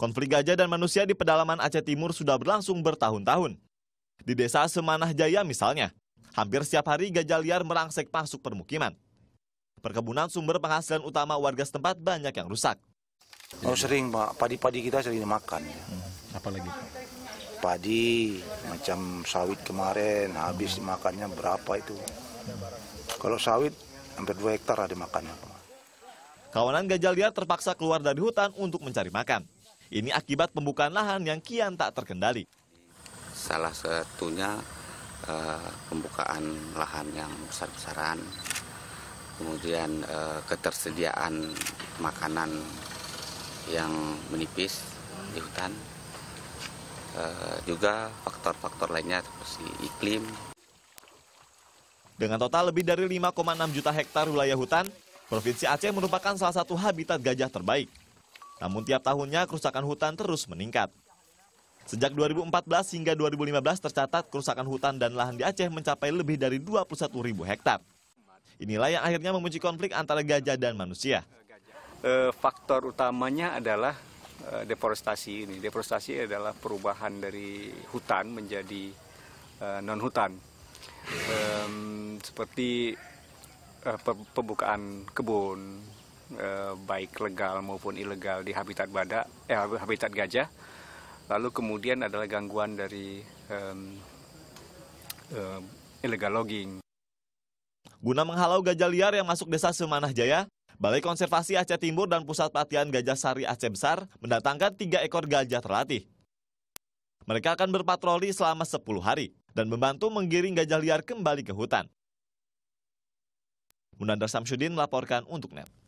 Konflik gajah dan manusia di pedalaman Aceh Timur sudah berlangsung bertahun-tahun. Di desa Semanah Jaya misalnya, hampir setiap hari gajah liar merangsek masuk permukiman. Perkebunan sumber penghasilan utama warga setempat banyak yang rusak. Oh sering Pak, padi-padi kita sering dimakan. Hmm, apa Padi, macam sawit kemarin, habis dimakannya berapa itu. Kalau sawit, hampir 2 hektar ada makannya Kawanan gajah liar terpaksa keluar dari hutan untuk mencari makan. Ini akibat pembukaan lahan yang kian tak terkendali. Salah satunya eh, pembukaan lahan yang besar-besaran, kemudian eh, ketersediaan makanan yang menipis di hutan, eh, juga faktor-faktor lainnya seperti iklim. Dengan total lebih dari 5,6 juta hektar wilayah hutan, Provinsi Aceh merupakan salah satu habitat gajah terbaik. Namun tiap tahunnya kerusakan hutan terus meningkat. Sejak 2014 hingga 2015 tercatat kerusakan hutan dan lahan di Aceh mencapai lebih dari 21 ribu hektar. Inilah yang akhirnya memicu konflik antara gajah dan manusia. E, faktor utamanya adalah eh, deforestasi ini. Deforestasi adalah perubahan dari hutan menjadi eh, non hutan. seperti pembukaan kebun, Eh, baik legal maupun ilegal di habitat badak, eh, habitat gajah. Lalu kemudian adalah gangguan dari eh, eh, illegal logging. Guna menghalau gajah liar yang masuk desa Semanah Jaya, Balai Konservasi Aceh Timur dan Pusat Pelatihan Gajah Sari Aceh Besar mendatangkan tiga ekor gajah terlatih. Mereka akan berpatroli selama 10 hari dan membantu menggiring gajah liar kembali ke hutan. Munandar Samsudin melaporkan untuk NET.